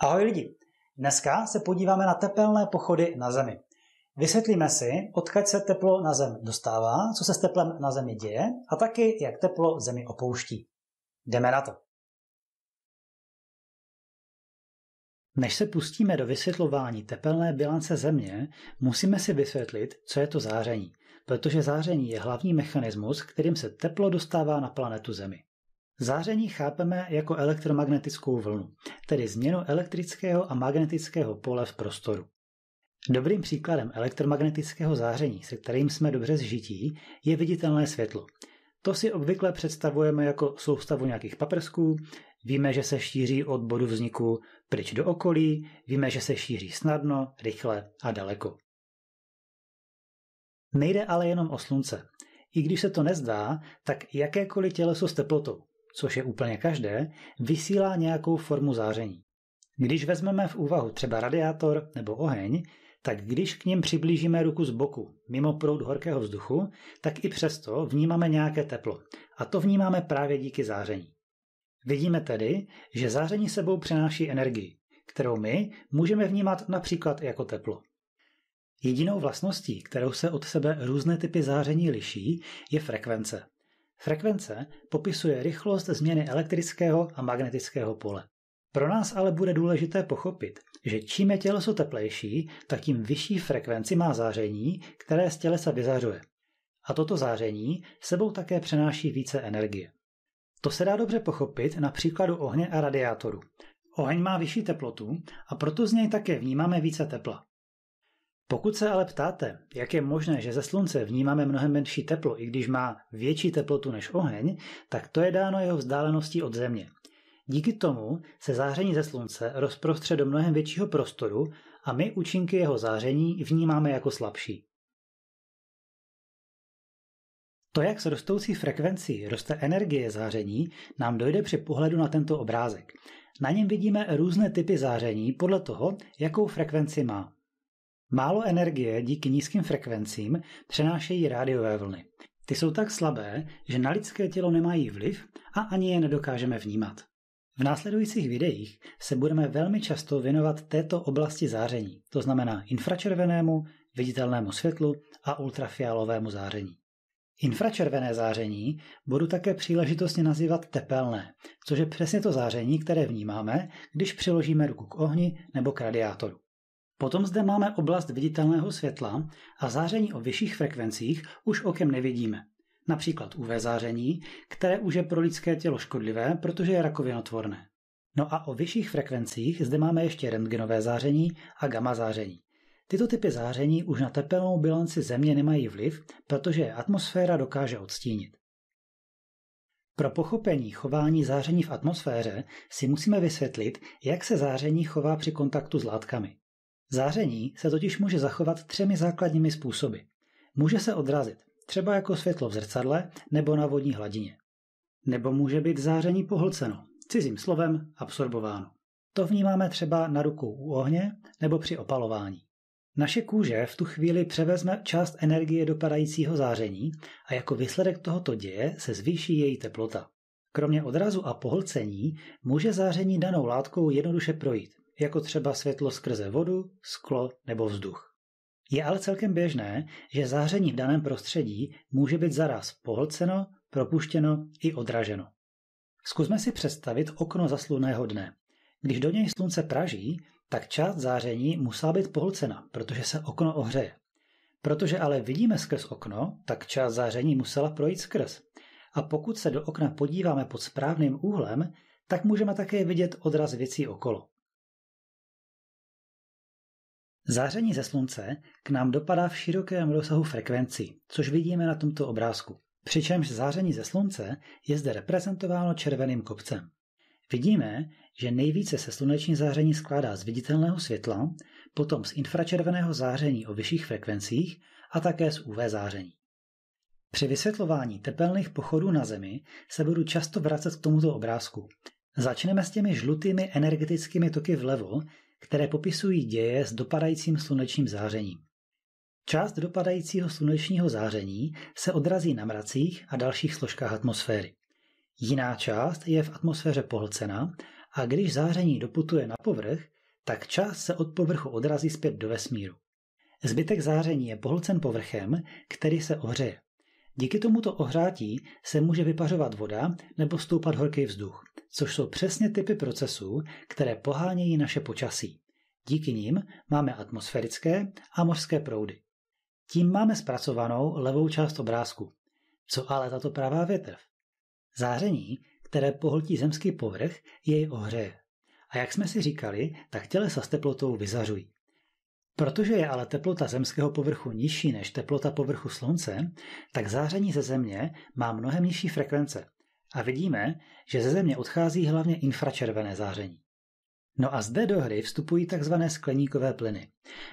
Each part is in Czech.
Ahoj lidi! Dneska se podíváme na tepelné pochody na Zemi. Vysvětlíme si, odkud se teplo na Zem dostává, co se s teplem na Zemi děje a taky, jak teplo Zemi opouští. Jdeme na to! Než se pustíme do vysvětlování tepelné bilance Země, musíme si vysvětlit, co je to záření, protože záření je hlavní mechanismus, kterým se teplo dostává na planetu Zemi. Záření chápeme jako elektromagnetickou vlnu, tedy změnu elektrického a magnetického pole v prostoru. Dobrým příkladem elektromagnetického záření, se kterým jsme dobře zžití, je viditelné světlo. To si obvykle představujeme jako soustavu nějakých paprsků, víme, že se šíří od bodu vzniku pryč do okolí, víme, že se šíří snadno, rychle a daleko. Nejde ale jenom o slunce. I když se to nezdá, tak jakékoliv těleso s teplotou, což je úplně každé, vysílá nějakou formu záření. Když vezmeme v úvahu třeba radiátor nebo oheň, tak když k ním přiblížíme ruku z boku, mimo proud horkého vzduchu, tak i přesto vnímáme nějaké teplo. A to vnímáme právě díky záření. Vidíme tedy, že záření sebou přináší energii, kterou my můžeme vnímat například jako teplo. Jedinou vlastností, kterou se od sebe různé typy záření liší, je frekvence. Frekvence popisuje rychlost změny elektrického a magnetického pole. Pro nás ale bude důležité pochopit, že čím je těleso teplejší, tak tím vyšší frekvenci má záření, které z tělesa vyzařuje. A toto záření sebou také přenáší více energie. To se dá dobře pochopit na příkladu ohně a radiátoru. Oheň má vyšší teplotu a proto z něj také vnímáme více tepla. Pokud se ale ptáte, jak je možné, že ze slunce vnímáme mnohem menší teplo, i když má větší teplotu než oheň, tak to je dáno jeho vzdáleností od Země. Díky tomu se záření ze slunce rozprostře do mnohem většího prostoru a my účinky jeho záření vnímáme jako slabší. To, jak s rostoucí frekvencí roste energie záření, nám dojde při pohledu na tento obrázek. Na něm vidíme různé typy záření podle toho, jakou frekvenci má. Málo energie díky nízkým frekvencím přenášejí rádiové vlny. Ty jsou tak slabé, že na lidské tělo nemají vliv a ani je nedokážeme vnímat. V následujících videích se budeme velmi často věnovat této oblasti záření, to znamená infračervenému, viditelnému světlu a ultrafialovému záření. Infračervené záření budu také příležitostně nazývat tepelné, což je přesně to záření, které vnímáme, když přiložíme ruku k ohni nebo k radiátoru. Potom zde máme oblast viditelného světla a záření o vyšších frekvencích už okem nevidíme. Například UV záření, které už je pro lidské tělo škodlivé, protože je rakovinotvorné. No a o vyšších frekvencích zde máme ještě rentgenové záření a gamma záření. Tyto typy záření už na tepelnou bilanci Země nemají vliv, protože je atmosféra dokáže odstínit. Pro pochopení chování záření v atmosféře si musíme vysvětlit, jak se záření chová při kontaktu s látkami. Záření se totiž může zachovat třemi základními způsoby. Může se odrazit, třeba jako světlo v zrcadle nebo na vodní hladině. Nebo může být záření pohlceno, cizím slovem absorbováno. To vnímáme třeba na ruku u ohně nebo při opalování. Naše kůže v tu chvíli převezme část energie dopadajícího záření a jako výsledek tohoto děje se zvýší její teplota. Kromě odrazu a pohlcení může záření danou látkou jednoduše projít, jako třeba světlo skrze vodu, sklo nebo vzduch. Je ale celkem běžné, že záření v daném prostředí může být zaraz pohlceno, propuštěno i odraženo. Zkusme si představit okno zasluného dne. Když do něj slunce praží, tak část záření musá být pohlcena, protože se okno ohřeje. Protože ale vidíme skrz okno, tak část záření musela projít skrz. A pokud se do okna podíváme pod správným úhlem, tak můžeme také vidět odraz věcí okolo. Záření ze slunce k nám dopadá v širokém rozsahu frekvencí, což vidíme na tomto obrázku. Přičemž záření ze slunce je zde reprezentováno červeným kopcem. Vidíme, že nejvíce se sluneční záření skládá z viditelného světla, potom z infračerveného záření o vyšších frekvencích a také z UV záření. Při vysvětlování tepelných pochodů na Zemi se budu často vracet k tomuto obrázku. Začneme s těmi žlutými energetickými toky vlevo, které popisují děje s dopadajícím slunečním zářením. Část dopadajícího slunečního záření se odrazí na mracích a dalších složkách atmosféry. Jiná část je v atmosféře pohlcena a když záření doputuje na povrch, tak část se od povrchu odrazí zpět do vesmíru. Zbytek záření je pohlcen povrchem, který se ohřeje. Díky tomuto ohřátí se může vypařovat voda nebo stoupat horký vzduch, což jsou přesně typy procesů, které pohánějí naše počasí. Díky nim máme atmosférické a mořské proudy. Tím máme zpracovanou levou část obrázku. Co ale tato pravá větev? Záření, které pohltí zemský povrch, jej ohřeje. A jak jsme si říkali, tak tělesa s teplotou vyzařují. Protože je ale teplota zemského povrchu nižší než teplota povrchu Slunce, tak záření ze Země má mnohem nižší frekvence. A vidíme, že ze Země odchází hlavně infračervené záření. No a zde do hry vstupují tzv. skleníkové plyny.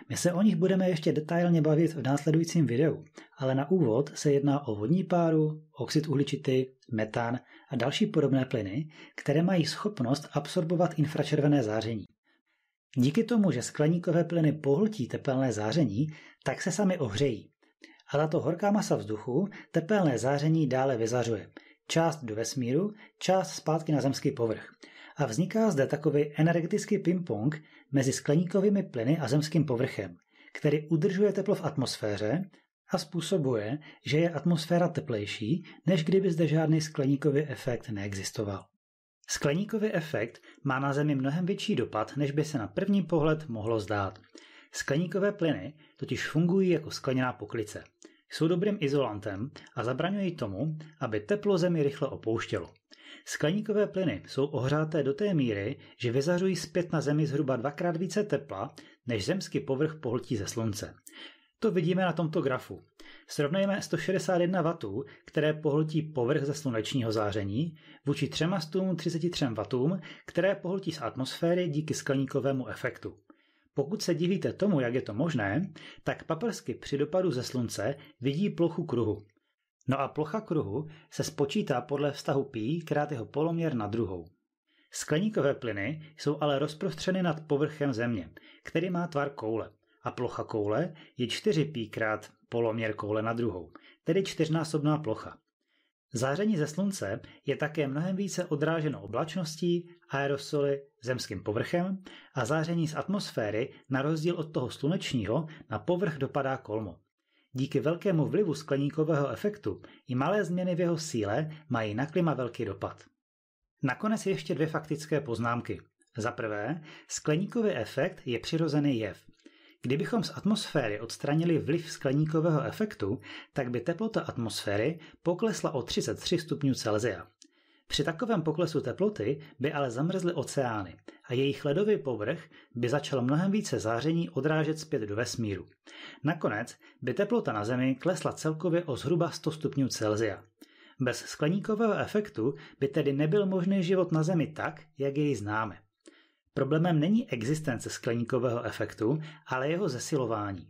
My se o nich budeme ještě detailně bavit v následujícím videu, ale na úvod se jedná o vodní páru, oxid uhličitý, metan a další podobné plyny, které mají schopnost absorbovat infračervené záření. Díky tomu, že skleníkové plyny pohltí tepelné záření, tak se sami ohřejí. A tato horká masa vzduchu tepelné záření dále vyzařuje. Část do vesmíru, část zpátky na zemský povrch. A vzniká zde takový energetický ping-pong mezi skleníkovými plyny a zemským povrchem, který udržuje teplo v atmosféře a způsobuje, že je atmosféra teplejší, než kdyby zde žádný skleníkový efekt neexistoval. Skleníkový efekt má na Zemi mnohem větší dopad, než by se na první pohled mohlo zdát. Skleníkové plyny totiž fungují jako skleněná poklice. Jsou dobrým izolantem a zabraňují tomu, aby teplo Zemi rychle opouštělo. Skleníkové plyny jsou ohřáté do té míry, že vyzařují zpět na Zemi zhruba dvakrát více tepla, než zemský povrch pohltí ze slunce. To vidíme na tomto grafu. Srovnejme 161 W, které pohltí povrch ze slunečního záření, vůči 333 W, které pohltí z atmosféry díky skleníkovému efektu. Pokud se divíte tomu, jak je to možné, tak paprsky při dopadu ze slunce vidí plochu kruhu. No a plocha kruhu se spočítá podle vztahu π krát jeho poloměr na druhou. Skleníkové plyny jsou ale rozprostřeny nad povrchem Země, který má tvar koule – a plocha koule je 4 π krát poloměr koule na druhou, tedy čtyřnásobná plocha. Záření ze slunce je také mnohem více odráženo oblačností, aerosoly, zemským povrchem a záření z atmosféry na rozdíl od toho slunečního na povrch dopadá kolmo. Díky velkému vlivu skleníkového efektu i malé změny v jeho síle mají na klima velký dopad. Nakonec ještě dvě faktické poznámky. Za prvé, skleníkový efekt je přirozený jev. Kdybychom z atmosféry odstranili vliv skleníkového efektu, tak by teplota atmosféry poklesla o 33 stupňů Celsia. Při takovém poklesu teploty by ale zamrzly oceány a jejich ledový povrch by začal mnohem více záření odrážet zpět do vesmíru. Nakonec by teplota na Zemi klesla celkově o zhruba 100 stupňů Celsia. Bez skleníkového efektu by tedy nebyl možný život na Zemi tak, jak jej známe. Problémem není existence skleníkového efektu, ale jeho zesilování.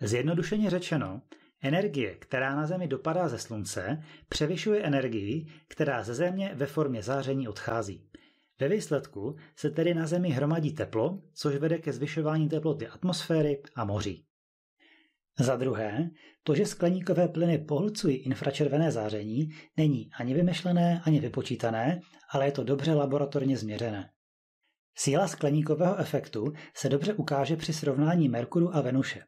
Zjednodušeně řečeno, energie, která na Zemi dopadá ze Slunce, převyšuje energii, která ze Země ve formě záření odchází. Ve výsledku se tedy na Zemi hromadí teplo, což vede ke zvyšování teploty atmosféry a moří. Za druhé, to, že skleníkové plyny pohlcují infračervené záření, není ani vymyšlené, ani vypočítané, ale je to dobře laboratorně změřené. Síla skleníkového efektu se dobře ukáže při srovnání Merkuru a Venuše.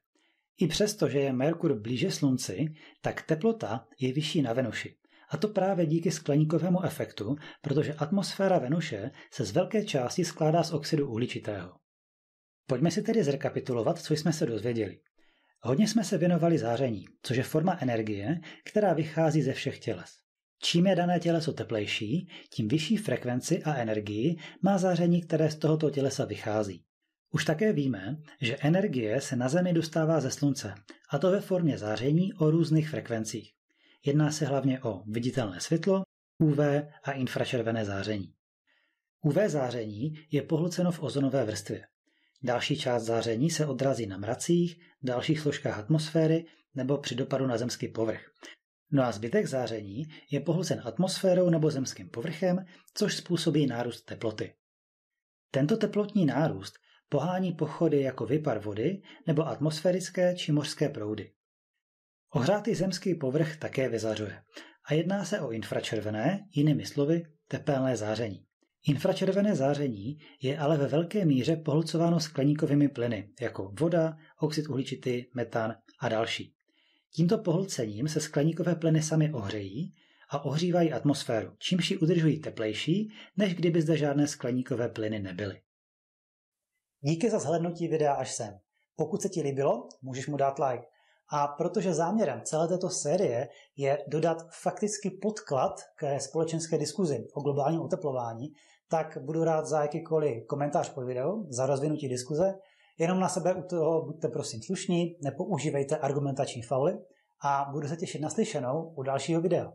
I přesto, že je Merkur blíže Slunci, tak teplota je vyšší na Venuši. A to právě díky skleníkovému efektu, protože atmosféra Venuše se z velké části skládá z oxidu uhličitého. Pojďme si tedy zrekapitulovat, co jsme se dozvěděli. Hodně jsme se věnovali záření, což je forma energie, která vychází ze všech těles. Čím je dané těleso teplejší, tím vyšší frekvenci a energii má záření, které z tohoto tělesa vychází. Už také víme, že energie se na Zemi dostává ze Slunce, a to ve formě záření o různých frekvencích. Jedná se hlavně o viditelné světlo, UV a infračervené záření. UV záření je pohluceno v ozonové vrstvě. Další část záření se odrazí na mracích, dalších složkách atmosféry nebo při dopadu na zemský povrch No a zbytek záření je pohlcen atmosférou nebo zemským povrchem, což způsobí nárůst teploty. Tento teplotní nárůst pohání pochody jako vypar vody nebo atmosférické či mořské proudy. Ohřátý zemský povrch také vyzařuje a jedná se o infračervené, jinými slovy tepelné záření. Infračervené záření je ale ve velké míře pohlcováno skleníkovými plyny, jako voda, oxid uhličitý, metan a další. Tímto pohlcením se skleníkové plyny sami ohřejí a ohřívají atmosféru, čímž ji udržují teplejší, než kdyby zde žádné skleníkové plyny nebyly. Díky za zhlednutí videa až sem. Pokud se ti líbilo, můžeš mu dát like. A protože záměrem celé této série je dodat fakticky podklad k společenské diskuzi o globálním oteplování, tak budu rád za jakýkoliv komentář pod videu, za rozvinutí diskuze Jenom na sebe u toho buďte prosím slušní, nepoužívejte argumentační fauly a budu se těšit na slyšenou u dalšího videa.